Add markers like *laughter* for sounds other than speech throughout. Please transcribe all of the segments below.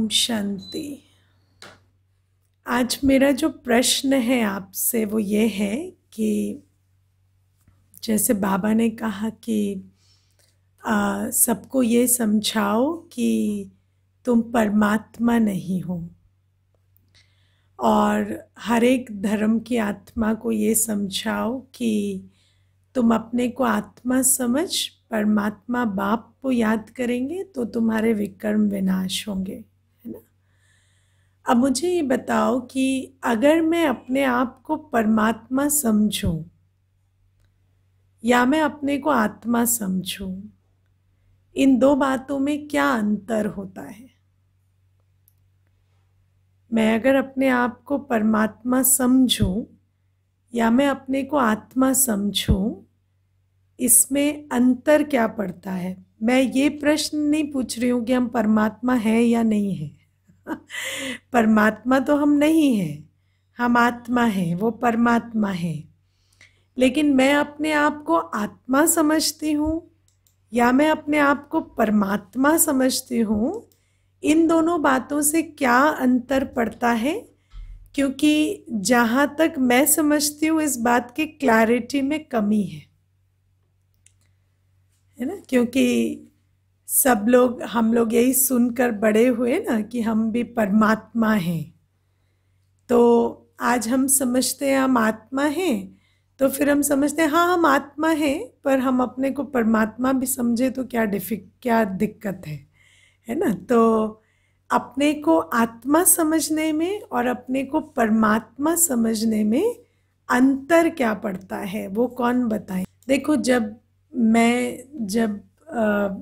ओम शांति आज मेरा जो प्रश्न है आपसे वो ये है कि जैसे बाबा ने कहा कि सबको ये समझाओ कि तुम परमात्मा नहीं हो और हर एक धर्म की आत्मा को ये समझाओ कि तुम अपने को आत्मा समझ परमात्मा बाप को याद करेंगे तो तुम्हारे विक्रम विनाश होंगे अब मुझे ये बताओ कि अगर मैं अपने आप को परमात्मा समझूं या मैं अपने को आत्मा समझूं इन दो बातों में क्या अंतर होता है मैं अगर अपने आप को परमात्मा समझूं या मैं अपने को आत्मा समझूं इसमें अंतर क्या पड़ता है मैं ये प्रश्न नहीं पूछ रही हूँ कि हम परमात्मा हैं या नहीं हैं *laughs* परमात्मा तो हम नहीं हैं हम आत्मा हैं वो परमात्मा है लेकिन मैं अपने आप को आत्मा समझती हूँ या मैं अपने आप को परमात्मा समझती हूँ इन दोनों बातों से क्या अंतर पड़ता है क्योंकि जहाँ तक मैं समझती हूँ इस बात की क्लैरिटी में कमी है है ना क्योंकि सब लोग हम लोग यही सुनकर बड़े हुए ना कि हम भी परमात्मा हैं तो आज हम समझते हैं हम आत्मा हैं तो फिर हम समझते हैं हाँ हम आत्मा हैं पर हम अपने को परमात्मा भी समझे तो क्या डिफिक क्या दिक्कत है है ना तो अपने को आत्मा समझने में और अपने को परमात्मा समझने में अंतर क्या पड़ता है वो कौन बताए देखो जब मैं जब आ,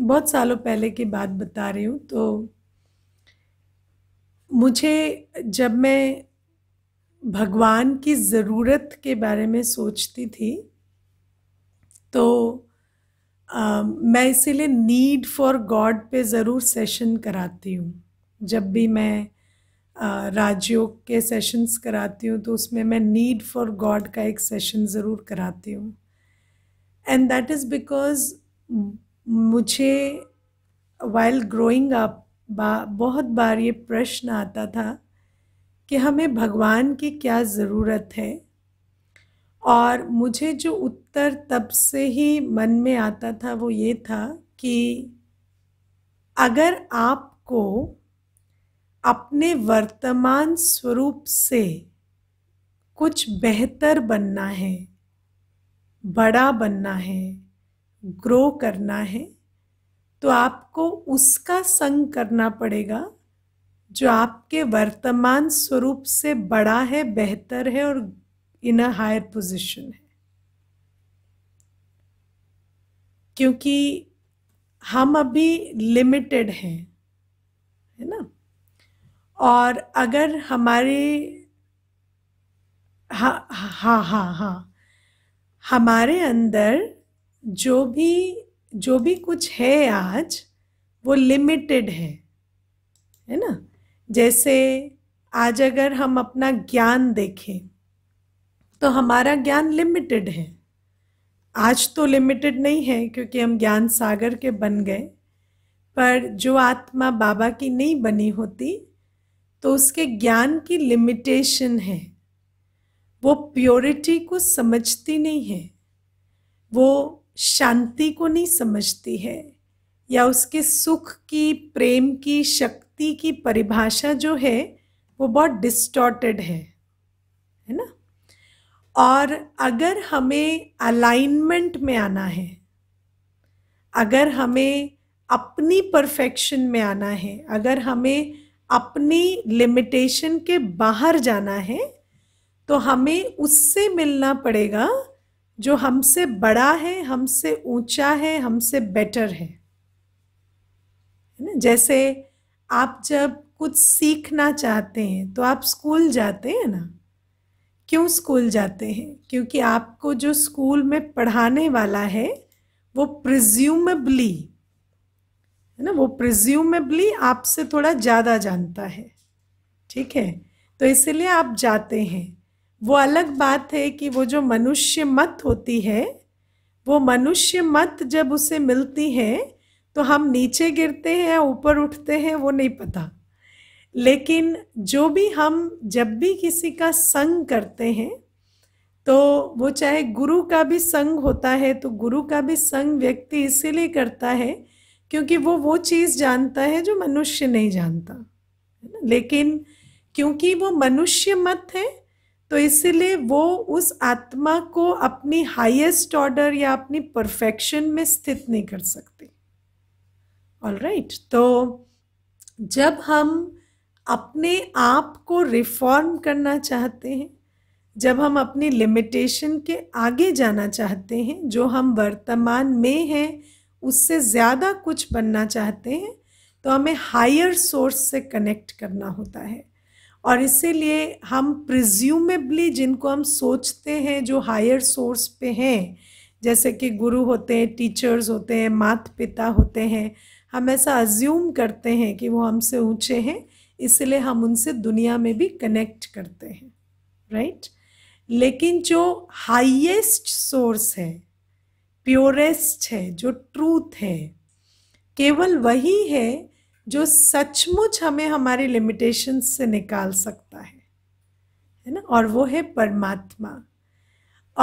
बहुत सालों पहले की बात बता रही हूँ तो मुझे जब मैं भगवान की ज़रूरत के बारे में सोचती थी तो आ, मैं इसीलिए नीड फॉर गॉड पे ज़रूर सेशन कराती हूँ जब भी मैं राजयोग के सेशंस कराती हूँ तो उसमें मैं नीड फॉर गॉड का एक सेशन ज़रूर कराती हूँ एंड दैट इज़ बिकॉज़ मुझे वाइल्ड ग्रोइंग अप बहुत बार ये प्रश्न आता था कि हमें भगवान की क्या ज़रूरत है और मुझे जो उत्तर तब से ही मन में आता था वो ये था कि अगर आपको अपने वर्तमान स्वरूप से कुछ बेहतर बनना है बड़ा बनना है ग्रो करना है तो आपको उसका संग करना पड़ेगा जो आपके वर्तमान स्वरूप से बड़ा है बेहतर है और इन अ हायर पोजिशन है क्योंकि हम अभी लिमिटेड हैं है ना और अगर हमारे हाँ हाँ हाँ हाँ हमारे अंदर जो भी जो भी कुछ है आज वो लिमिटेड है है ना जैसे आज अगर हम अपना ज्ञान देखें तो हमारा ज्ञान लिमिटेड है आज तो लिमिटेड नहीं है क्योंकि हम ज्ञान सागर के बन गए पर जो आत्मा बाबा की नहीं बनी होती तो उसके ज्ञान की लिमिटेशन है वो प्योरिटी को समझती नहीं है वो शांति को नहीं समझती है या उसके सुख की प्रेम की शक्ति की परिभाषा जो है वो बहुत डिस्टॉर्टेड है है ना और अगर हमें अलाइनमेंट में आना है अगर हमें अपनी परफेक्शन में आना है अगर हमें अपनी लिमिटेशन के बाहर जाना है तो हमें उससे मिलना पड़ेगा जो हमसे बड़ा है हमसे ऊंचा है हमसे बेटर है ना जैसे आप जब कुछ सीखना चाहते हैं तो आप स्कूल जाते हैं ना क्यों स्कूल जाते हैं क्योंकि आपको जो स्कूल में पढ़ाने वाला है वो प्रिज्यूमेबली है ना वो प्रिज्यूमेबली आपसे थोड़ा ज़्यादा जानता है ठीक है तो इसलिए आप जाते हैं वो अलग बात है कि वो जो मनुष्य मत होती है वो मनुष्य मत जब उसे मिलती है तो हम नीचे गिरते हैं या ऊपर उठते हैं वो नहीं पता लेकिन जो भी हम जब भी किसी का संग करते हैं तो वो चाहे गुरु का भी संग होता है तो गुरु का भी संग व्यक्ति इसीलिए करता है क्योंकि वो वो चीज़ जानता है जो मनुष्य नहीं जानता लेकिन क्योंकि वो मनुष्य मत है तो इसलिए वो उस आत्मा को अपनी हाईएस्ट ऑर्डर या अपनी परफेक्शन में स्थित नहीं कर सकते ऑल राइट right. तो जब हम अपने आप को रिफॉर्म करना चाहते हैं जब हम अपनी लिमिटेशन के आगे जाना चाहते हैं जो हम वर्तमान में हैं उससे ज़्यादा कुछ बनना चाहते हैं तो हमें हायर सोर्स से कनेक्ट करना होता है और इसीलिए हम प्रिज्यूमेबली जिनको हम सोचते हैं जो हायर सोर्स पे हैं जैसे कि गुरु होते हैं टीचर्स होते हैं मात पिता होते हैं हम ऐसा अज्यूम करते हैं कि वो हमसे ऊंचे हैं इसलिए हम उनसे दुनिया में भी कनेक्ट करते हैं राइट लेकिन जो हाईएस्ट सोर्स है प्योरेस्ट है जो ट्रूथ है केवल वही है जो सचमुच हमें हमारे लिमिटेशन से निकाल सकता है है ना और वो है परमात्मा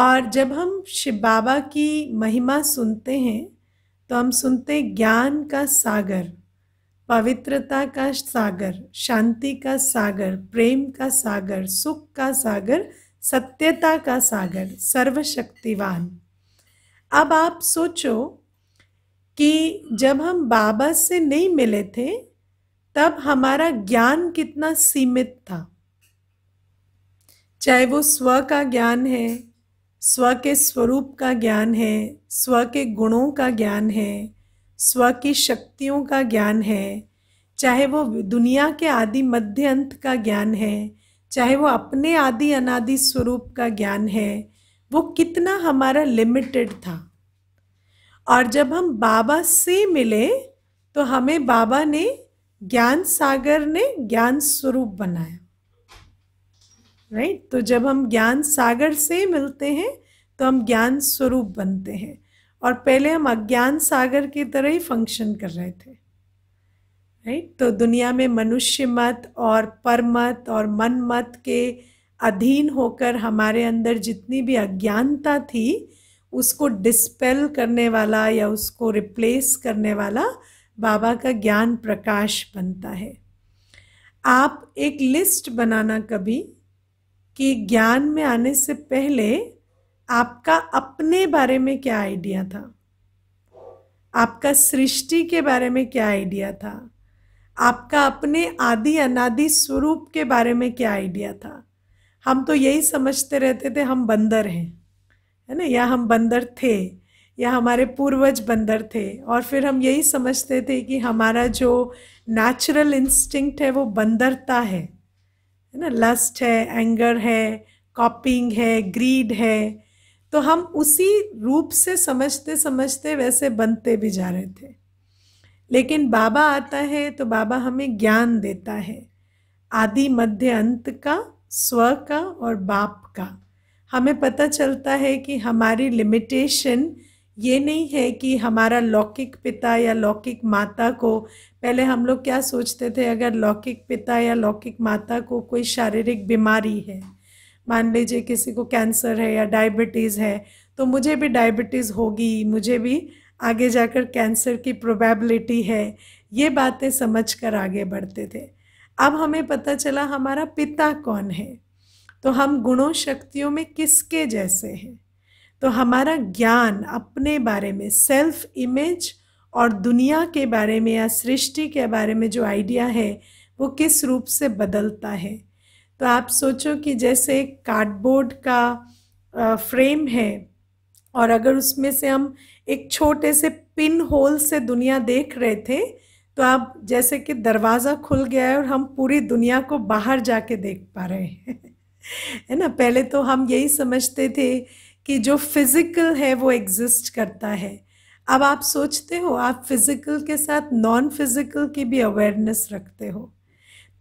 और जब हम शिव बाबा की महिमा सुनते हैं तो हम सुनते हैं ज्ञान का सागर पवित्रता का सागर शांति का सागर प्रेम का सागर सुख का सागर सत्यता का सागर सर्वशक्तिवान अब आप सोचो कि जब हम बाबा से नहीं मिले थे तब हमारा ज्ञान कितना सीमित था चाहे वो स्व का ज्ञान है स्व के स्वरूप का ज्ञान है स्व के गुणों का ज्ञान है स्व की शक्तियों का ज्ञान है चाहे वो दुनिया के आदि मध्य अंत का ज्ञान है चाहे वो अपने आदि अनादि स्वरूप का ज्ञान है वो कितना हमारा लिमिटेड था और जब हम बाबा से मिले तो हमें बाबा ने ज्ञान सागर ने ज्ञान स्वरूप बनाया राइट right? तो जब हम ज्ञान सागर से मिलते हैं तो हम ज्ञान स्वरूप बनते हैं और पहले हम अज्ञान सागर की तरह ही फंक्शन कर रहे थे राइट right? तो दुनिया में मनुष्य मत और परमत और मन मत के अधीन होकर हमारे अंदर जितनी भी अज्ञानता थी उसको डिस्पेल करने वाला या उसको रिप्लेस करने वाला बाबा का ज्ञान प्रकाश बनता है आप एक लिस्ट बनाना कभी कि ज्ञान में आने से पहले आपका अपने बारे में क्या आइडिया था आपका सृष्टि के बारे में क्या आइडिया था आपका अपने आदि अनादि स्वरूप के बारे में क्या आइडिया था हम तो यही समझते रहते थे हम बंदर हैं है ना या हम बंदर थे या हमारे पूर्वज बंदर थे और फिर हम यही समझते थे कि हमारा जो नेचुरल इंस्टिंक्ट है वो बंदरता है है ना लस्ट है एंगर है कॉपिंग है ग्रीड है तो हम उसी रूप से समझते समझते वैसे बनते भी जा रहे थे लेकिन बाबा आता है तो बाबा हमें ज्ञान देता है आदि मध्य अंत का स्व का और बाप का हमें पता चलता है कि हमारी लिमिटेशन ये नहीं है कि हमारा लौकिक पिता या लौकिक माता को पहले हम लोग क्या सोचते थे अगर लौकिक पिता या लौकिक माता को कोई शारीरिक बीमारी है मान लीजिए किसी को कैंसर है या डायबिटीज़ है तो मुझे भी डायबिटीज़ होगी मुझे भी आगे जाकर कैंसर की प्रोबेबिलिटी है ये बातें समझ कर आगे बढ़ते थे अब हमें पता चला हमारा पिता कौन है तो हम गुणों शक्तियों में किसके जैसे हैं तो हमारा ज्ञान अपने बारे में सेल्फ इमेज और दुनिया के बारे में या सृष्टि के बारे में जो आइडिया है वो किस रूप से बदलता है तो आप सोचो कि जैसे एक कार्डबोर्ड का फ्रेम है और अगर उसमें से हम एक छोटे से पिन होल से दुनिया देख रहे थे तो आप जैसे कि दरवाज़ा खुल गया है और हम पूरी दुनिया को बाहर जाके देख पा रहे हैं *laughs* है ना पहले तो हम यही समझते थे कि जो फिज़िकल है वो एग्जिस्ट करता है अब आप सोचते हो आप फिज़िकल के साथ नॉन फिज़िकल की भी अवेयरनेस रखते हो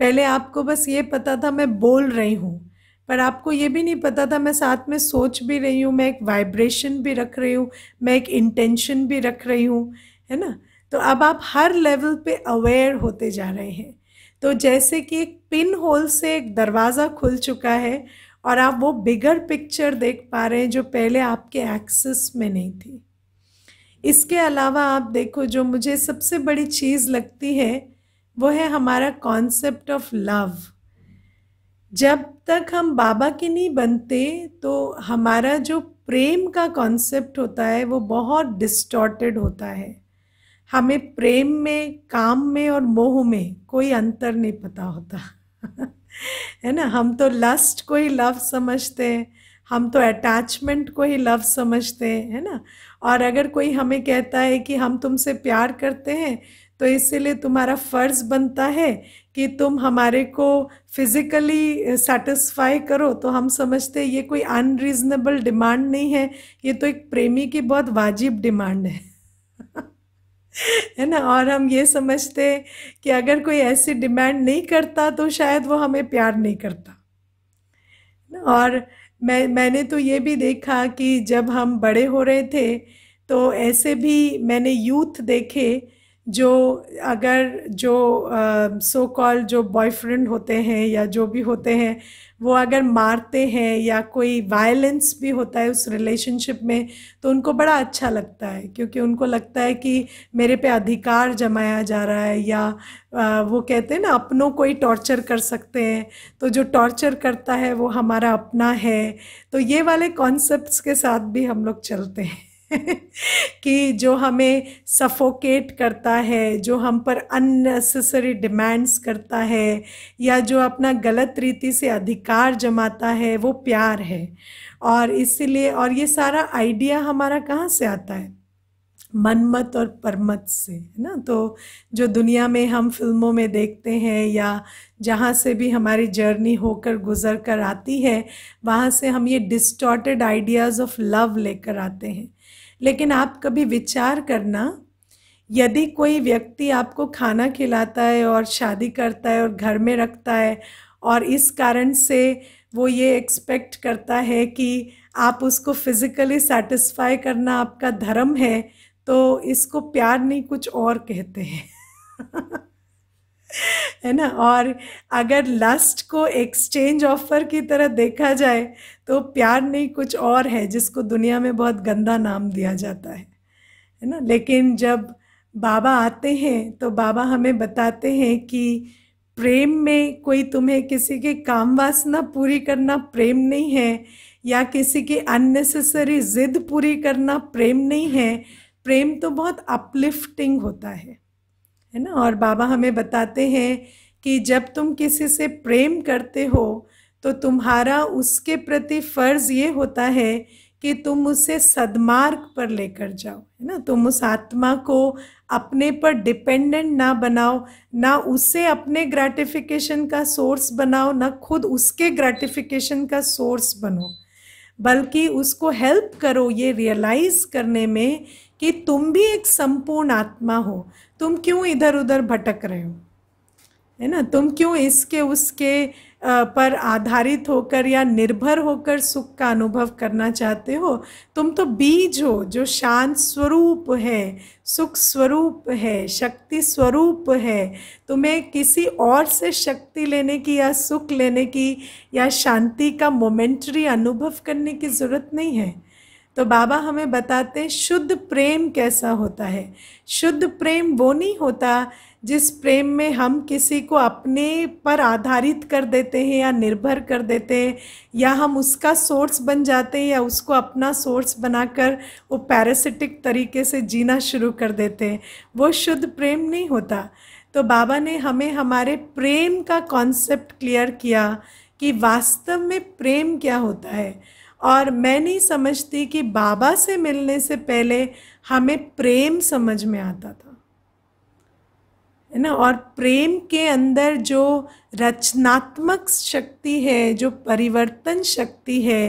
पहले आपको बस ये पता था मैं बोल रही हूँ पर आपको ये भी नहीं पता था मैं साथ में सोच भी रही हूँ मैं एक वाइब्रेशन भी रख रही हूँ मैं एक इंटेंशन भी रख रही हूँ है ना तो अब आप हर लेवल पे अवेयर होते जा रहे हैं तो जैसे कि एक पिन होल से एक दरवाज़ा खुल चुका है और आप वो बिगर पिक्चर देख पा रहे हैं जो पहले आपके एक्सेस में नहीं थी इसके अलावा आप देखो जो मुझे सबसे बड़ी चीज़ लगती है वो है हमारा कॉन्सेप्ट ऑफ लव जब तक हम बाबा के नहीं बनते तो हमारा जो प्रेम का कॉन्सेप्ट होता है वो बहुत डिस्टॉर्टेड होता है हमें प्रेम में काम में और मोह में कोई अंतर नहीं पता होता है ना हम तो लस्ट को ही लव समझते हैं हम तो अटैचमेंट को ही लव समझते हैं है ना और अगर कोई हमें कहता है कि हम तुमसे प्यार करते हैं तो इसीलिए तुम्हारा फ़र्ज़ बनता है कि तुम हमारे को फिज़िकली सेटिस्फाई करो तो हम समझते हैं ये कोई अनरीज़नेबल डिमांड नहीं है ये तो एक प्रेमी की बहुत वाजिब डिमांड है है ना और हम ये समझते कि अगर कोई ऐसी डिमांड नहीं करता तो शायद वो हमें प्यार नहीं करता और मैं मैंने तो ये भी देखा कि जब हम बड़े हो रहे थे तो ऐसे भी मैंने यूथ देखे जो अगर जो सो uh, कॉल so जो बॉयफ्रेंड होते हैं या जो भी होते हैं वो अगर मारते हैं या कोई वायलेंस भी होता है उस रिलेशनशिप में तो उनको बड़ा अच्छा लगता है क्योंकि उनको लगता है कि मेरे पे अधिकार जमाया जा रहा है या वो कहते हैं ना अपनों को ही टॉर्चर कर सकते हैं तो जो टॉर्चर करता है वो हमारा अपना है तो ये वाले कॉन्सेप्ट्स के साथ भी हम लोग चलते हैं *laughs* कि जो हमें सफोकेट करता है जो हम पर अननेसेसरी डिमांड्स करता है या जो अपना गलत रीति से अधिकार जमाता है वो प्यार है और इसलिए और ये सारा आइडिया हमारा कहाँ से आता है मनमत और परमत से है ना तो जो दुनिया में हम फिल्मों में देखते हैं या जहाँ से भी हमारी जर्नी होकर गुजर कर आती है वहाँ से हम ये डिस्टॉर्टेड आइडियाज़ ऑफ लव लेकर आते हैं लेकिन आप कभी विचार करना यदि कोई व्यक्ति आपको खाना खिलाता है और शादी करता है और घर में रखता है और इस कारण से वो ये एक्सपेक्ट करता है कि आप उसको फिज़िकली सेटिस्फाई करना आपका धर्म है तो इसको प्यार नहीं कुछ और कहते हैं *laughs* है ना और अगर लस्ट को एक्सचेंज ऑफर की तरह देखा जाए तो प्यार नहीं कुछ और है जिसको दुनिया में बहुत गंदा नाम दिया जाता है है ना लेकिन जब बाबा आते हैं तो बाबा हमें बताते हैं कि प्रेम में कोई तुम्हें किसी के काम वासना पूरी करना प्रेम नहीं है या किसी की अननेसेसरी ज़िद पूरी करना प्रेम नहीं है प्रेम तो बहुत अपलिफ्टिंग होता है है ना और बाबा हमें बताते हैं कि जब तुम किसी से प्रेम करते हो तो तुम्हारा उसके प्रति फ़र्ज़ ये होता है कि तुम उसे सदमार्ग पर लेकर जाओ है ना तुम उस आत्मा को अपने पर डिपेंडेंट ना बनाओ ना उसे अपने ग्रैटिफिकेशन का सोर्स बनाओ ना खुद उसके ग्रैटिफिकेशन का सोर्स बनो बल्कि उसको हेल्प करो ये रियलाइज़ करने में कि तुम भी एक संपूर्ण आत्मा हो तुम क्यों इधर उधर भटक रहे हो है ना तुम क्यों इसके उसके पर आधारित होकर या निर्भर होकर सुख का अनुभव करना चाहते हो तुम तो बीज हो जो शांत स्वरूप है सुख स्वरूप है शक्ति स्वरूप है तुम्हें किसी और से शक्ति लेने की या सुख लेने की या शांति का मोमेंट्री अनुभव करने की ज़रूरत नहीं है तो बाबा हमें बताते शुद्ध प्रेम कैसा होता है शुद्ध प्रेम वो नहीं होता जिस प्रेम में हम किसी को अपने पर आधारित कर देते हैं या निर्भर कर देते हैं या हम उसका सोर्स बन जाते हैं या उसको अपना सोर्स बनाकर वो पैरासिटिक तरीके से जीना शुरू कर देते हैं वो शुद्ध प्रेम नहीं होता तो बाबा ने हमें हमारे प्रेम का कॉन्सेप्ट क्लियर किया कि वास्तव में प्रेम क्या होता है और मैं नहीं समझती कि बाबा से मिलने से पहले हमें प्रेम समझ में आता था है ना और प्रेम के अंदर जो रचनात्मक शक्ति है जो परिवर्तन शक्ति है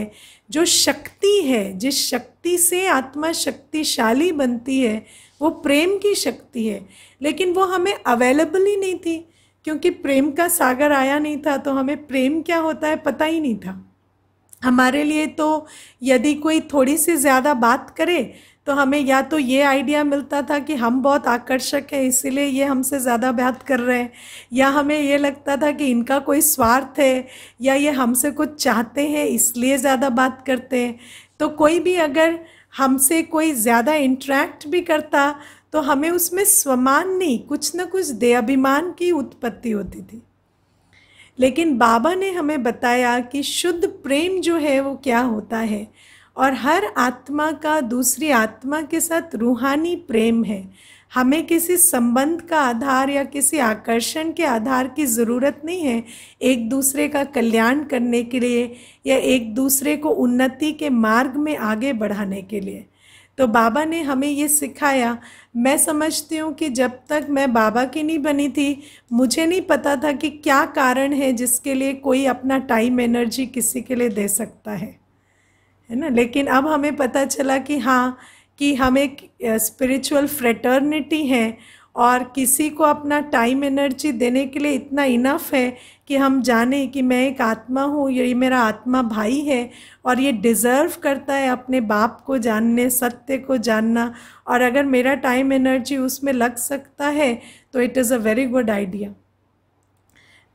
जो शक्ति है जिस शक्ति से आत्मा शक्तिशाली बनती है वो प्रेम की शक्ति है लेकिन वो हमें अवेलेबल ही नहीं थी क्योंकि प्रेम का सागर आया नहीं था तो हमें प्रेम क्या होता है पता ही नहीं था हमारे लिए तो यदि कोई थोड़ी सी ज़्यादा बात करे तो हमें या तो ये आइडिया मिलता था कि हम बहुत आकर्षक हैं इसीलिए ये हमसे ज़्यादा बात कर रहे हैं या हमें ये लगता था कि इनका कोई स्वार्थ है या ये हमसे कुछ चाहते हैं इसलिए ज़्यादा बात करते हैं तो कोई भी अगर हमसे कोई ज़्यादा इंट्रैक्ट भी करता तो हमें उसमें स्वमान नहीं कुछ ना कुछ दे अभिमान की उत्पत्ति होती थी लेकिन बाबा ने हमें बताया कि शुद्ध प्रेम जो है वो क्या होता है और हर आत्मा का दूसरी आत्मा के साथ रूहानी प्रेम है हमें किसी संबंध का आधार या किसी आकर्षण के आधार की ज़रूरत नहीं है एक दूसरे का कल्याण करने के लिए या एक दूसरे को उन्नति के मार्ग में आगे बढ़ाने के लिए तो बाबा ने हमें ये सिखाया मैं समझती हूँ कि जब तक मैं बाबा की नहीं बनी थी मुझे नहीं पता था कि क्या कारण है जिसके लिए कोई अपना टाइम एनर्जी किसी के लिए दे सकता है है ना लेकिन अब हमें पता चला कि हाँ कि हम एक स्पिरिचुअल फ्रेटर्निटी हैं और किसी को अपना टाइम एनर्जी देने के लिए इतना इनफ है कि हम जाने कि मैं एक आत्मा हूँ ये मेरा आत्मा भाई है और ये डिज़र्व करता है अपने बाप को जानने सत्य को जानना और अगर मेरा टाइम एनर्जी उसमें लग सकता है तो it is a very good idea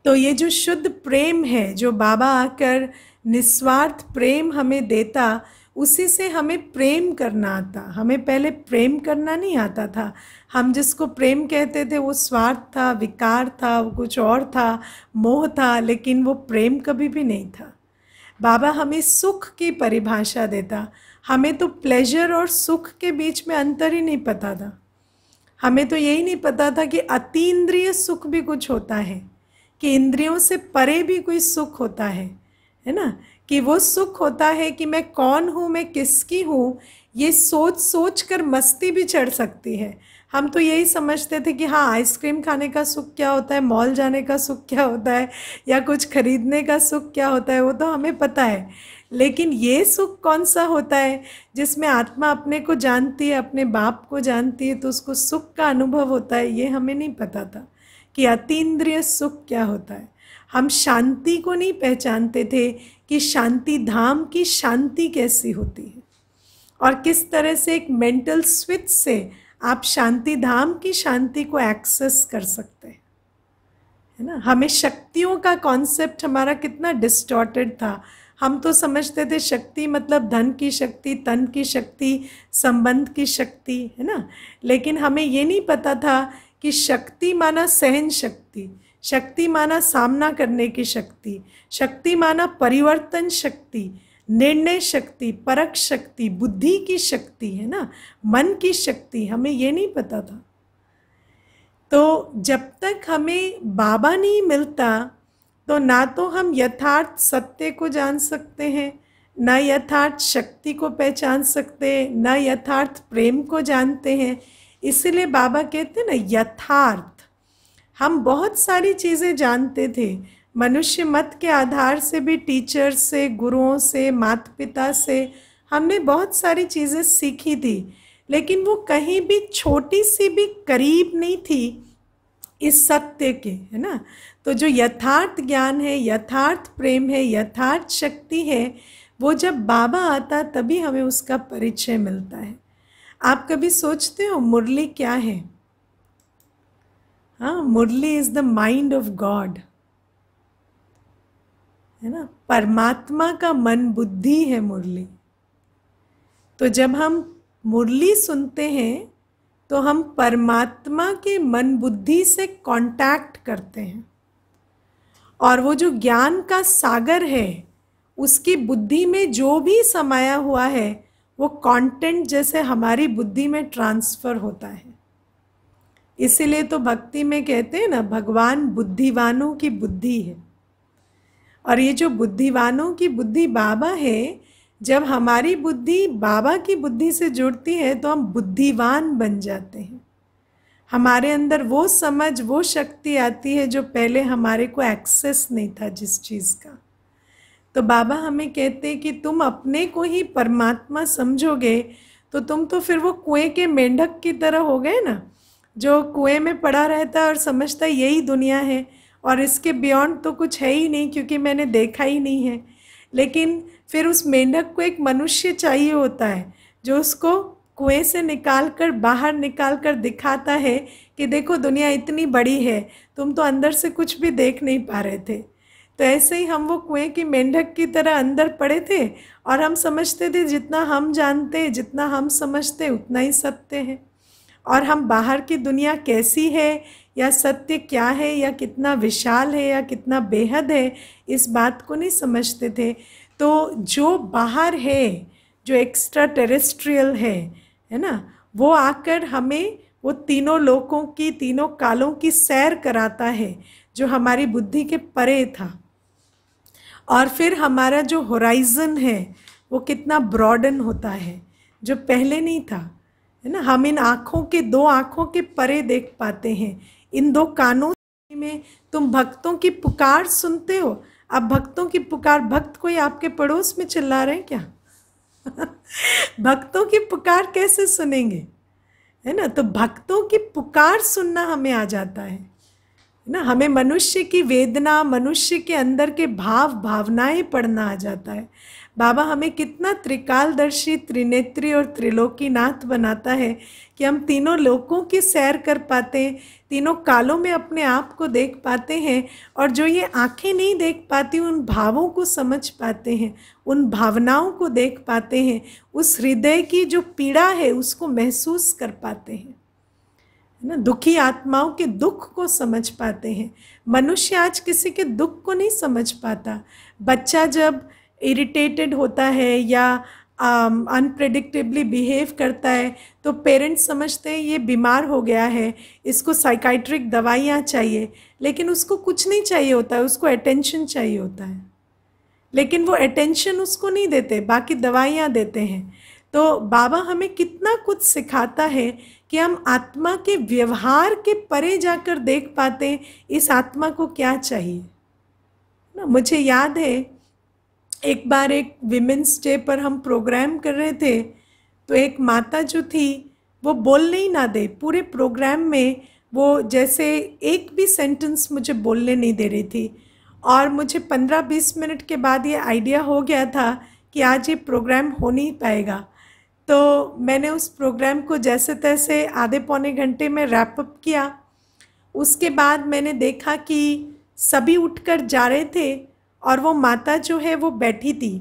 तो ये जो शुद्ध प्रेम है जो बाबा आकर निस्वार्थ प्रेम हमें देता उसी से हमें प्रेम करना आता हमें पहले प्रेम करना नहीं आता था हम जिसको प्रेम कहते थे वो स्वार्थ था विकार था वो कुछ और था मोह था लेकिन वो प्रेम कभी भी नहीं था बाबा हमें सुख की परिभाषा देता हमें तो प्लेजर और सुख के बीच में अंतर ही नहीं पता था हमें तो यही नहीं पता था कि अतीन्द्रिय सुख भी कुछ होता है कि इंद्रियों से परे भी कोई सुख होता है है ना कि वो सुख होता है कि मैं कौन हूँ मैं किसकी हूँ ये सोच सोच कर मस्ती भी चढ़ सकती है हम तो यही समझते थे कि हाँ आइसक्रीम खाने का सुख क्या होता है मॉल जाने का सुख क्या होता है या कुछ खरीदने का सुख क्या होता है वो तो हमें पता है लेकिन ये सुख कौन सा होता है जिसमें आत्मा अपने को जानती है अपने बाप को जानती है तो उसको सुख का अनुभव होता है ये हमें नहीं पता था कि अतीन्द्रिय सुख क्या होता है हम शांति को नहीं पहचानते थे कि शांति धाम की शांति कैसी होती है और किस तरह से एक मेंटल स्विच से आप शांति धाम की शांति को एक्सेस कर सकते हैं है ना हमें शक्तियों का कॉन्सेप्ट हमारा कितना डिस्टॉर्टेड था हम तो समझते थे शक्ति मतलब धन की शक्ति तन की शक्ति संबंध की शक्ति है ना लेकिन हमें ये नहीं पता था कि शक्ति माना सहन शक्ति शक्ति माना सामना करने की शक्ति शक्ति माना परिवर्तन शक्ति निर्णय शक्ति परख शक्ति बुद्धि की शक्ति है ना मन की शक्ति हमें ये नहीं पता था तो जब तक हमें बाबा नहीं मिलता तो ना तो हम यथार्थ सत्य को जान सकते हैं न यथार्थ शक्ति को पहचान सकते हैं न यथार्थ प्रेम को जानते हैं इसलिए बाबा कहते हैं ना यथार्थ हम बहुत सारी चीज़ें जानते थे मनुष्य मत के आधार से भी टीचर से गुरुओं से माता पिता से हमने बहुत सारी चीज़ें सीखी थी लेकिन वो कहीं भी छोटी सी भी करीब नहीं थी इस सत्य के है ना तो जो यथार्थ ज्ञान है यथार्थ प्रेम है यथार्थ शक्ति है वो जब बाबा आता तभी हमें उसका परिचय मिलता है आप कभी सोचते हो मुरली क्या है हाँ Murli is the mind of God है ना परमात्मा का मन बुद्धि है मुरली तो जब हम मुरली सुनते हैं तो हम परमात्मा के मन बुद्धि से कांटेक्ट करते हैं और वो जो ज्ञान का सागर है उसकी बुद्धि में जो भी समाया हुआ है वो कंटेंट जैसे हमारी बुद्धि में ट्रांसफ़र होता है इसलिए तो भक्ति में कहते हैं ना भगवान बुद्धिवानों की बुद्धि है और ये जो बुद्धिवानों की बुद्धि बाबा है जब हमारी बुद्धि बाबा की बुद्धि से जुड़ती है तो हम बुद्धिवान बन जाते हैं हमारे अंदर वो समझ वो शक्ति आती है जो पहले हमारे को एक्सेस नहीं था जिस चीज़ का तो बाबा हमें कहते हैं कि तुम अपने को ही परमात्मा समझोगे तो तुम तो फिर वो कुएं के मेंढक की तरह हो गए ना जो कुएं में पड़ा रहता है और समझता यही दुनिया है और इसके बियॉन्ड तो कुछ है ही नहीं क्योंकि मैंने देखा ही नहीं है लेकिन फिर उस मेंढक को एक मनुष्य चाहिए होता है जो उसको कुएं से निकाल कर बाहर निकाल कर दिखाता है कि देखो दुनिया इतनी बड़ी है तुम तो अंदर से कुछ भी देख नहीं पा रहे थे तो ऐसे ही हम वो कुएं की मेंढक की तरह अंदर पड़े थे और हम समझते थे जितना हम जानते जितना हम समझते उतना ही सत्य है और हम बाहर की दुनिया कैसी है या सत्य क्या है या कितना विशाल है या कितना बेहद है इस बात को नहीं समझते थे तो जो बाहर है जो एक्स्ट्रा टेरेस्ट्रियल है है ना वो आकर हमें वो तीनों लोकों की तीनों कालों की सैर कराता है जो हमारी बुद्धि के परे था और फिर हमारा जो होराइज़न है वो कितना ब्रॉडन होता है जो पहले नहीं था है ना हम इन आँखों के दो आँखों के परे देख पाते हैं इन दो कानों में तुम भक्तों की पुकार सुनते हो अब भक्तों की पुकार भक्त कोई आपके पड़ोस में चिल्ला रहे हैं क्या *laughs* भक्तों की पुकार कैसे सुनेंगे है ना तो भक्तों की पुकार सुनना हमें आ जाता है ना हमें मनुष्य की वेदना मनुष्य के अंदर के भाव भावनाएं पढ़ना आ जाता है बाबा हमें कितना त्रिकालदर्शी त्रिनेत्री और त्रिलोकीनाथ बनाता है कि हम तीनों लोकों की सैर कर पाते हैं तीनों कालों में अपने आप को देख पाते हैं और जो ये आंखें नहीं देख पाती उन भावों को समझ पाते हैं उन भावनाओं को देख पाते हैं उस हृदय की जो पीड़ा है उसको महसूस कर पाते हैं है ना दुखी आत्माओं के दुख को समझ पाते हैं मनुष्य आज किसी के दुख को नहीं समझ पाता बच्चा जब इरिटेटेड होता है या अनप्रडिक्टेबली um, बिहेव करता है तो पेरेंट्स समझते हैं ये बीमार हो गया है इसको साइकाइट्रिक दवाइयाँ चाहिए लेकिन उसको कुछ नहीं चाहिए होता है उसको अटेंशन चाहिए होता है लेकिन वो अटेंशन उसको नहीं देते बाकी दवाइयाँ देते हैं तो बाबा हमें कितना कुछ सिखाता है कि हम आत्मा के व्यवहार के परे जाकर देख पाते इस आत्मा को क्या चाहिए ना मुझे याद है एक बार एक विमेंस डे पर हम प्रोग्राम कर रहे थे तो एक माता जो थी वो बोलने ही ना दे पूरे प्रोग्राम में वो जैसे एक भी सेंटेंस मुझे बोलने नहीं दे रही थी और मुझे पंद्रह बीस मिनट के बाद ये आइडिया हो गया था कि आज ये प्रोग्राम हो नहीं पाएगा तो मैंने उस प्रोग्राम को जैसे तैसे आधे पौने घंटे में रैपअप किया उसके बाद मैंने देखा कि सभी उठकर जा रहे थे और वो माता जो है वो बैठी थी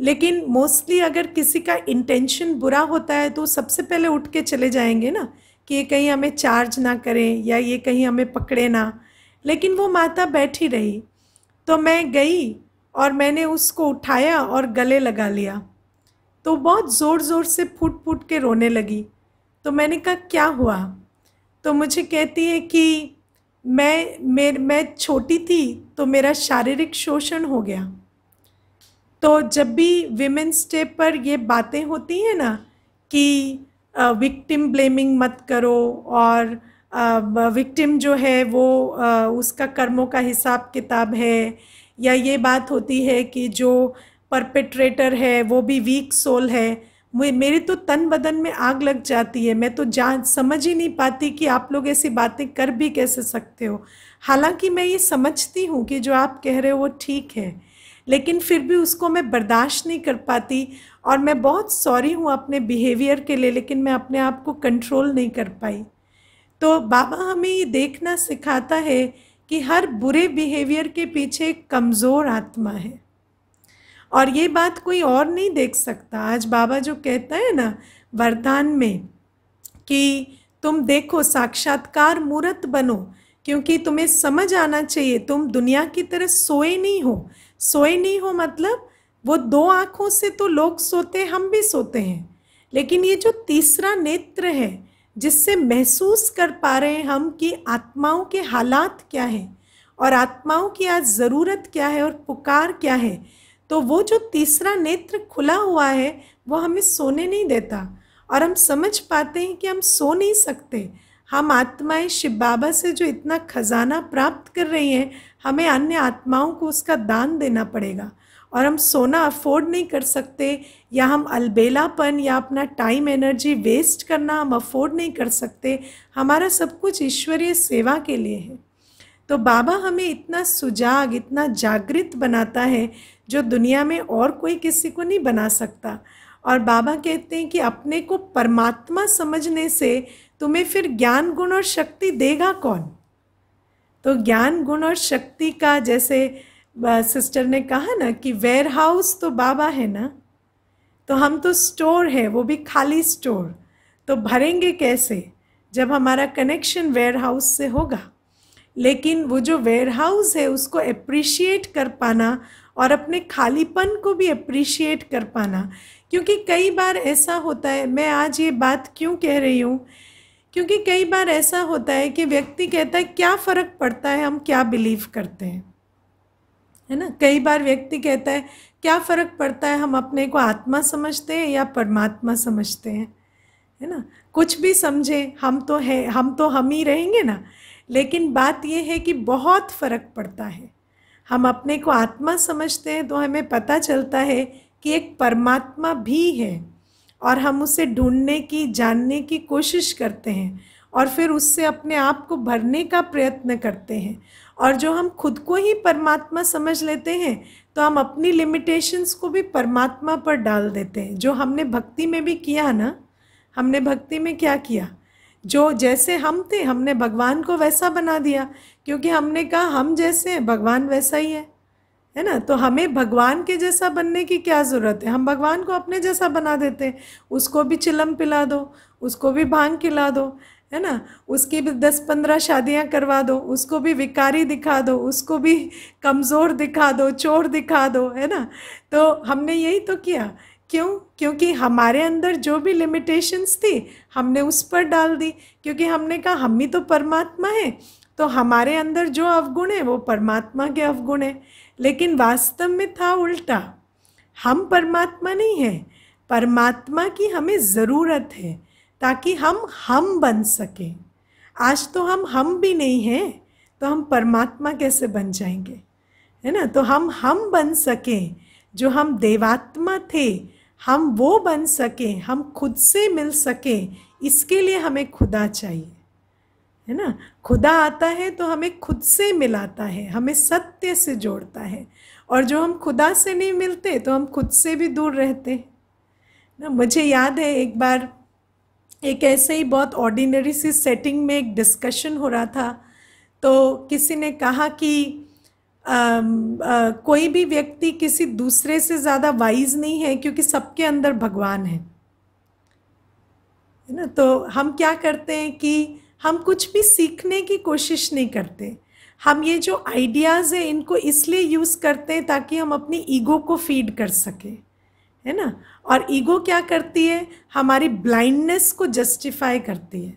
लेकिन मोस्टली अगर किसी का इंटेंशन बुरा होता है तो सबसे पहले उठ के चले जाएंगे ना कि ये कहीं हमें चार्ज ना करें या ये कहीं हमें पकड़े ना लेकिन वो माता बैठी रही तो मैं गई और मैंने उसको उठाया और गले लगा लिया तो बहुत ज़ोर ज़ोर से फूट फूट के रोने लगी तो मैंने कहा क्या हुआ तो मुझे कहती है कि मैं मेर मैं छोटी थी तो मेरा शारीरिक शोषण हो गया तो जब भी विमेंस डे पर ये बातें होती हैं ना कि विक्टिम ब्लेमिंग मत करो और विक्टिम जो है वो आ, उसका कर्मों का हिसाब किताब है या ये बात होती है कि जो परपेट्रेटर है वो भी वीक सोल है मेरे तो तन बदन में आग लग जाती है मैं तो जान समझ ही नहीं पाती कि आप लोग ऐसी बातें कर भी कैसे सकते हो हालांकि मैं ये समझती हूँ कि जो आप कह रहे हो वो ठीक है लेकिन फिर भी उसको मैं बर्दाश्त नहीं कर पाती और मैं बहुत सॉरी हूँ अपने बिहेवियर के लिए लेकिन मैं अपने आप को कंट्रोल नहीं कर पाई तो बाबा हमें ये देखना सिखाता है कि हर बुरे बिहेवियर के पीछे कमज़ोर आत्मा है और ये बात कोई और नहीं देख सकता आज बाबा जो कहता है ना वरदान में कि तुम देखो साक्षात्कार मूर्त बनो क्योंकि तुम्हें समझ आना चाहिए तुम दुनिया की तरह सोए नहीं हो सोए नहीं हो मतलब वो दो आँखों से तो लोग सोते हम भी सोते हैं लेकिन ये जो तीसरा नेत्र है जिससे महसूस कर पा रहे हैं हम कि आत्माओं के हालात क्या हैं और आत्माओं की आज ज़रूरत क्या है और पुकार क्या है तो वो जो तीसरा नेत्र खुला हुआ है वो हमें सोने नहीं देता और हम समझ पाते हैं कि हम सो नहीं सकते हम आत्माएं शिव बाबा से जो इतना खजाना प्राप्त कर रही हैं हमें अन्य आत्माओं को उसका दान देना पड़ेगा और हम सोना अफोर्ड नहीं कर सकते या हम अलबेलापन या अपना टाइम एनर्जी वेस्ट करना हम अफोर्ड नहीं कर सकते हमारा सब कुछ ईश्वरीय सेवा के लिए है तो बाबा हमें इतना सुजाग इतना जागृत बनाता है जो दुनिया में और कोई किसी को नहीं बना सकता और बाबा कहते हैं कि अपने को परमात्मा समझने से तुम्हें फिर ज्ञान गुण और शक्ति देगा कौन तो ज्ञान गुण और शक्ति का जैसे सिस्टर ने कहा ना कि वेयर हाउस तो बाबा है ना तो हम तो स्टोर है वो भी खाली स्टोर तो भरेंगे कैसे जब हमारा कनेक्शन वेयर हाउस से होगा लेकिन वो जो वेयर हाउस है उसको अप्रिशिएट कर पाना और अपने खालीपन को भी अप्रिशिएट कर पाना क्योंकि कई बार ऐसा होता है मैं आज ये बात क्यों कह रही हूँ क्योंकि कई बार ऐसा होता है कि व्यक्ति कहता है क्या फ़र्क पड़ता है हम क्या बिलीव करते हैं है ना कई बार व्यक्ति कहता है क्या फ़र्क पड़ता है हम अपने को आत्मा समझते हैं या परमात्मा समझते हैं है ना कुछ भी समझे हम तो है हम तो हम ही रहेंगे ना लेकिन बात यह है कि बहुत फ़र्क पड़ता है हम अपने को आत्मा समझते हैं तो हमें पता चलता है कि एक परमात्मा भी है और हम उसे ढूंढने की जानने की कोशिश करते हैं और फिर उससे अपने आप को भरने का प्रयत्न करते हैं और जो हम खुद को ही परमात्मा समझ लेते हैं तो हम अपनी लिमिटेशंस को भी परमात्मा पर डाल देते हैं जो हमने भक्ति में भी किया ना हमने भक्ति में क्या किया जो जैसे हम थे हमने भगवान को वैसा बना दिया क्योंकि हमने कहा हम जैसे हैं भगवान वैसा ही है है ना तो हमें भगवान के जैसा बनने की क्या ज़रूरत है हम भगवान को अपने जैसा बना देते हैं उसको भी चिलम पिला दो उसको भी भांग खिला दो है ना उसकी भी दस पंद्रह शादियां करवा दो उसको भी विकारी दिखा दो उसको भी कमज़ोर दिखा दो चोर दिखा दो है ना तो हमने यही तो किया क्यों क्योंकि हमारे अंदर जो भी लिमिटेशंस थी हमने उस पर डाल दी क्योंकि हमने कहा हम ही तो परमात्मा है तो हमारे अंदर जो अवगुण है वो परमात्मा के अवगुण है लेकिन वास्तव में था उल्टा हम परमात्मा नहीं हैं परमात्मा की हमें ज़रूरत है ताकि हम हम बन सकें आज तो हम हम भी नहीं हैं तो हम परमात्मा कैसे बन जाएंगे है ना तो हम हम बन सकें जो हम देवात्मा थे हम वो बन सकें हम खुद से मिल सकें इसके लिए हमें खुदा चाहिए है ना खुदा आता है तो हमें खुद से मिलाता है हमें सत्य से जोड़ता है और जो हम खुदा से नहीं मिलते तो हम खुद से भी दूर रहते ना मुझे याद है एक बार एक ऐसे ही बहुत ऑर्डिनरी सी सेटिंग में एक डिस्कशन हो रहा था तो किसी ने कहा कि कोई भी व्यक्ति किसी दूसरे से ज़्यादा वाइज नहीं है क्योंकि सबके अंदर भगवान है ना तो हम क्या करते हैं कि हम कुछ भी सीखने की कोशिश नहीं करते हम ये जो आइडियाज़ हैं इनको इसलिए यूज़ करते हैं ताकि हम अपनी ईगो को फीड कर सकें है ना और ईगो क्या करती है हमारी ब्लाइंडनेस को जस्टिफाई करती है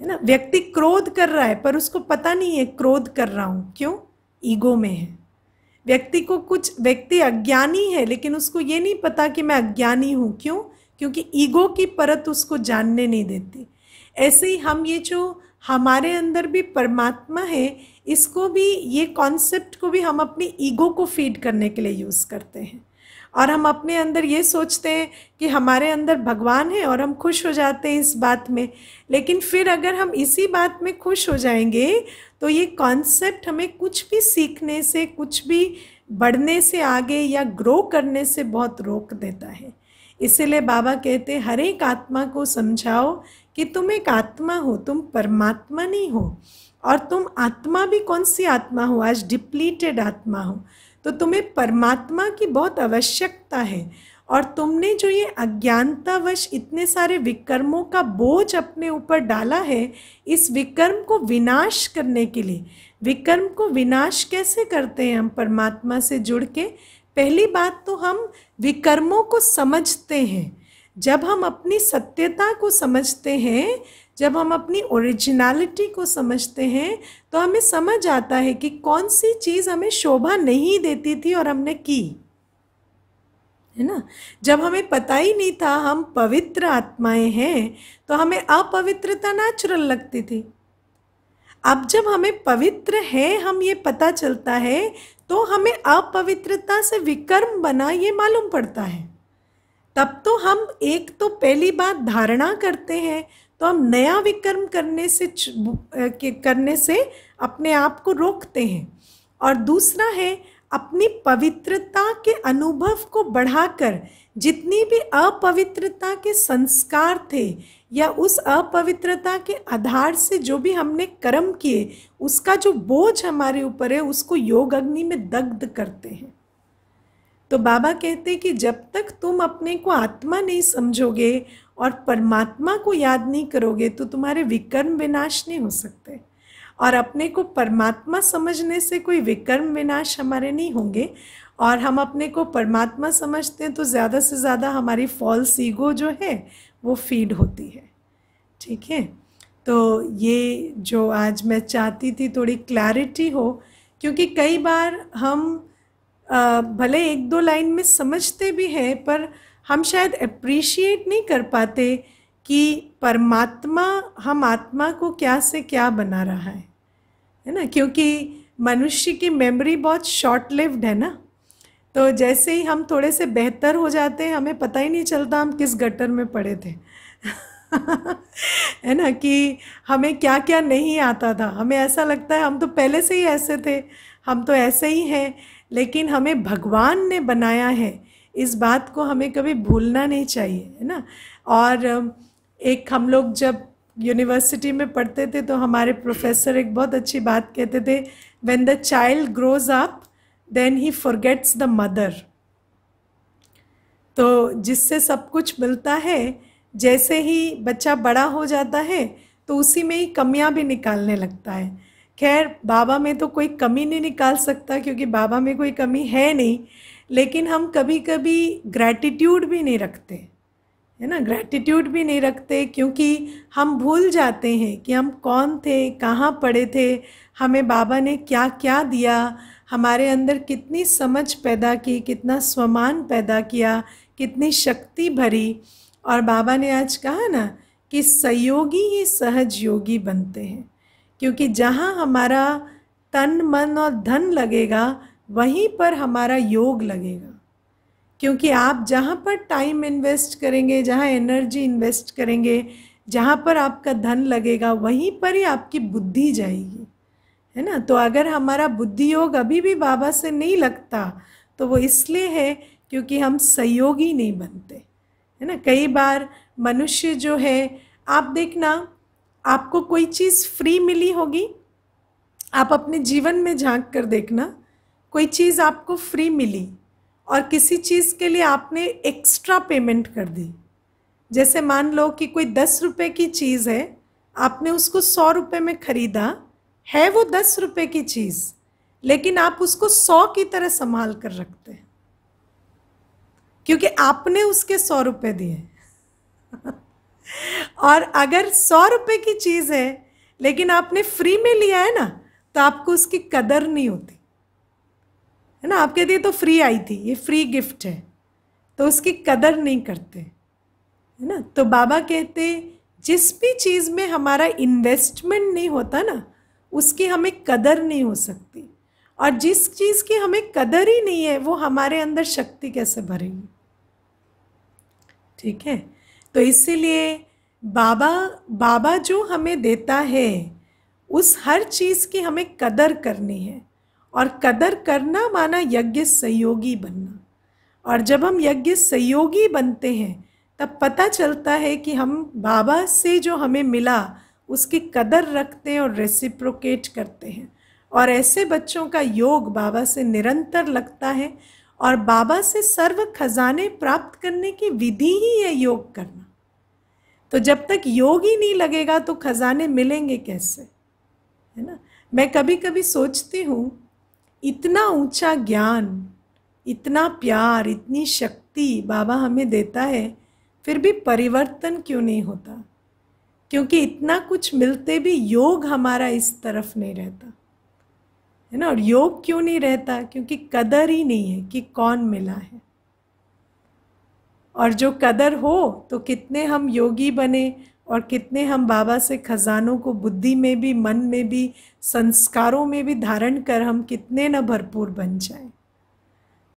है ना व्यक्ति क्रोध कर रहा है पर उसको पता नहीं है क्रोध कर रहा हूँ क्यों ईगो में है व्यक्ति को कुछ व्यक्ति अज्ञानी है लेकिन उसको ये नहीं पता कि मैं अज्ञानी हूँ क्यों क्योंकि ईगो की परत उसको जानने नहीं देती ऐसे ही हम ये जो हमारे अंदर भी परमात्मा है इसको भी ये कॉन्सेप्ट को भी हम अपने ईगो को फीड करने के लिए यूज़ करते हैं और हम अपने अंदर ये सोचते हैं कि हमारे अंदर भगवान है और हम खुश हो जाते हैं इस बात में लेकिन फिर अगर हम इसी बात में खुश हो जाएंगे तो ये कॉन्सेप्ट हमें कुछ भी सीखने से कुछ भी बढ़ने से आगे या ग्रो करने से बहुत रोक देता है इसीलिए बाबा कहते हर एक आत्मा को समझाओ कि तुम एक आत्मा हो तुम परमात्मा नहीं हो और तुम आत्मा भी कौन सी आत्मा हो आज डिप्लीटेड आत्मा हो तो तुम्हें परमात्मा की बहुत आवश्यकता है और तुमने जो ये अज्ञानतावश इतने सारे विकर्मों का बोझ अपने ऊपर डाला है इस विकर्म को विनाश करने के लिए विकर्म को विनाश कैसे करते हैं हम परमात्मा से जुड़ के पहली बात तो हम विकर्मों को समझते हैं जब हम अपनी सत्यता को समझते हैं जब हम अपनी ओरिजिनलिटी को समझते हैं तो हमें समझ आता है कि कौन सी चीज़ हमें शोभा नहीं देती थी और हमने की है ना जब हमें पता ही नहीं था हम पवित्र आत्माएं हैं तो हमें अपवित्रता नेचुरल लगती थी अब जब हमें पवित्र है हम ये पता चलता है तो हमें अपवित्रता से विकर्म बना ये मालूम पड़ता है तब तो हम एक तो पहली बात धारणा करते हैं तो हम नया विकर्म करने से करने से अपने आप को रोकते हैं और दूसरा है अपनी पवित्रता के अनुभव को बढ़ाकर जितनी भी अपवित्रता के संस्कार थे या उस अपवित्रता के आधार से जो भी हमने कर्म किए उसका जो बोझ हमारे ऊपर है उसको योग अग्नि में दग्ध करते हैं तो बाबा कहते कि जब तक तुम अपने को आत्मा नहीं समझोगे और परमात्मा को याद नहीं करोगे तो तुम्हारे विकर्म विनाश नहीं हो सकते और अपने को परमात्मा समझने से कोई विकर्म विनाश हमारे नहीं होंगे और हम अपने को परमात्मा समझते हैं तो ज़्यादा से ज़्यादा हमारी फॉल्स ईगो जो है वो फीड होती है ठीक है तो ये जो आज मैं चाहती थी थोड़ी क्लैरिटी हो क्योंकि कई बार हम भले एक दो लाइन में समझते भी हैं पर हम शायद अप्रिशिएट नहीं कर पाते कि परमात्मा हम आत्मा को क्या से क्या बना रहा है है ना क्योंकि मनुष्य की मेमोरी बहुत शॉर्ट लिव्ड है ना तो जैसे ही हम थोड़े से बेहतर हो जाते हैं हमें पता ही नहीं चलता हम किस गटर में पड़े थे *laughs* है ना कि हमें क्या क्या नहीं आता था हमें ऐसा लगता है हम तो पहले से ही ऐसे थे हम तो ऐसे ही हैं लेकिन हमें भगवान ने बनाया है इस बात को हमें कभी भूलना नहीं चाहिए है ना और एक हम लोग जब यूनिवर्सिटी में पढ़ते थे तो हमारे प्रोफेसर एक बहुत अच्छी बात कहते थे when the child grows up then he forgets the mother तो जिससे सब कुछ मिलता है जैसे ही बच्चा बड़ा हो जाता है तो उसी में ही कमियां भी निकालने लगता है खैर बाबा में तो कोई कमी नहीं निकाल सकता क्योंकि बाबा में कोई कमी है नहीं लेकिन हम कभी कभी ग्रैटिट्यूड भी नहीं रखते है ना ग्रैटिट्यूड भी नहीं रखते क्योंकि हम भूल जाते हैं कि हम कौन थे कहाँ पड़े थे हमें बाबा ने क्या क्या दिया हमारे अंदर कितनी समझ पैदा की कितना स्वमान पैदा किया कितनी शक्ति भरी और बाबा ने आज कहा ना कि सहयोगी ही सहज योगी बनते हैं क्योंकि जहाँ हमारा तन मन और धन लगेगा वहीं पर हमारा योग लगेगा क्योंकि आप जहाँ पर टाइम इन्वेस्ट करेंगे जहाँ एनर्जी इन्वेस्ट करेंगे जहाँ पर आपका धन लगेगा वहीं पर ही आपकी बुद्धि जाएगी है ना तो अगर हमारा बुद्धि योग अभी भी बाबा से नहीं लगता तो वो इसलिए है क्योंकि हम सहयोगी नहीं बनते है ना कई बार मनुष्य जो है आप देखना आपको कोई चीज़ फ्री मिली होगी आप अपने जीवन में झांक कर देखना कोई चीज़ आपको फ्री मिली और किसी चीज़ के लिए आपने एक्स्ट्रा पेमेंट कर दी जैसे मान लो कि कोई दस रुपये की चीज़ है आपने उसको सौ रुपये में ख़रीदा है वो दस रुपये की चीज़ लेकिन आप उसको सौ की तरह संभाल कर रखते हैं क्योंकि आपने उसके सौ रुपये दिए *laughs* और अगर सौ रुपये की चीज़ है लेकिन आपने फ्री में लिया है ना तो आपको उसकी कदर नहीं होती है ना आपके लिए तो फ्री आई थी ये फ्री गिफ्ट है तो उसकी कदर नहीं करते है ना तो बाबा कहते जिस भी चीज़ में हमारा इन्वेस्टमेंट नहीं होता ना उसकी हमें कदर नहीं हो सकती और जिस चीज़ की हमें कदर ही नहीं है वो हमारे अंदर शक्ति कैसे भरेगी ठीक है तो इसीलिए बाबा बाबा जो हमें देता है उस हर चीज़ की हमें कदर करनी है और कदर करना माना यज्ञ सहयोगी बनना और जब हम यज्ञ सहयोगी बनते हैं तब पता चलता है कि हम बाबा से जो हमें मिला उसकी कदर रखते हैं और रेसिप्रोकेट करते हैं और ऐसे बच्चों का योग बाबा से निरंतर लगता है और बाबा से सर्व खजाने प्राप्त करने की विधि ही है योग करना तो जब तक योग ही नहीं लगेगा तो खजाने मिलेंगे कैसे है ना मैं कभी कभी सोचती हूँ इतना ऊंचा ज्ञान इतना प्यार इतनी शक्ति बाबा हमें देता है फिर भी परिवर्तन क्यों नहीं होता क्योंकि इतना कुछ मिलते भी योग हमारा इस तरफ नहीं रहता है ना और योग क्यों नहीं रहता क्योंकि कदर ही नहीं है कि कौन मिला है और जो कदर हो तो कितने हम योगी बने और कितने हम बाबा से खजानों को बुद्धि में भी मन में भी संस्कारों में भी धारण कर हम कितने न भरपूर बन जाएं